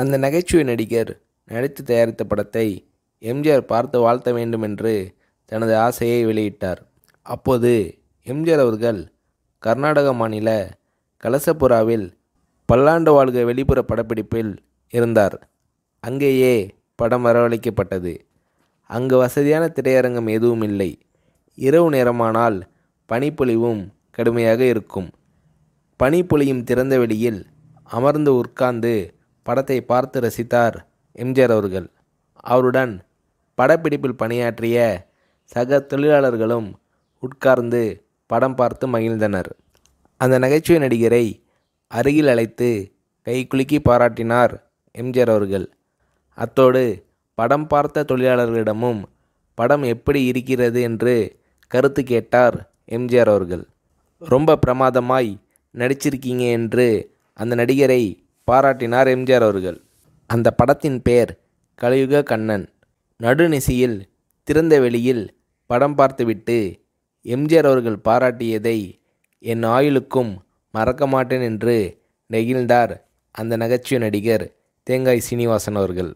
அந்த நகைச்சுவை நடிகர் நடித்து தயாரித்த படத்தை எம்ஜிஆர் பார்த்து வாழ்த்த வேண்டும் என்று தனது ஆசையை வெளியிட்டார் அப்போது எம்ஜிஆர் அவர்கள் கர்நாடக மாநில கலசபுராவில் பல்லாண்டு வாழ்க வெளிப்புற படப்பிடிப்பில் இருந்தார் அங்கேயே படம் வரவழைக்கப்பட்டது அங்கு வசதியான திரையரங்கம் எதுவும் இல்லை இரவு நேரமானால் பனிப்பொழிவும் கடுமையாக இருக்கும் பனிப்பொழியும் திறந்த வெளியில் அமர்ந்து உட்கார்ந்து படத்தை பார்த்து ரசித்தார் எம்ஜிஆர் அவர்கள் அவருடன் படப்பிடிப்பில் பணியாற்றிய சக தொழிலாளர்களும் உட்கார்ந்து படம் பார்த்து மகிழ்ந்தனர் அந்த நகைச்சுவை நடிகரை அருகில் அழைத்து கை குலுக்கி பாராட்டினார் எம்ஜிஆர் அவர்கள் அத்தோடு படம் பார்த்த தொழிலாளர்களிடமும் படம் எப்படி இருக்கிறது என்று கருத்து கேட்டார் எம்ஜிஆர் அவர்கள் ரொம்ப பிரமாதமாய் நடிச்சிருக்கீங்க என்று அந்த நடிகரை பாராட்டினார் எம்ஜிஆர் அவர்கள் அந்த படத்தின் பெயர் கலியுக கண்ணன் நடுநிசியில் திறந்த வெளியில் படம் பார்த்துவிட்டு எம்ஜிஆர் அவர்கள் பாராட்டியதை என் ஆயுளுக்கும் மறக்க மாட்டேன் என்று நெகிழ்ந்தார் அந்த நகைச்சுவை நடிகர் தேங்காய் சீனிவாசன் அவர்கள்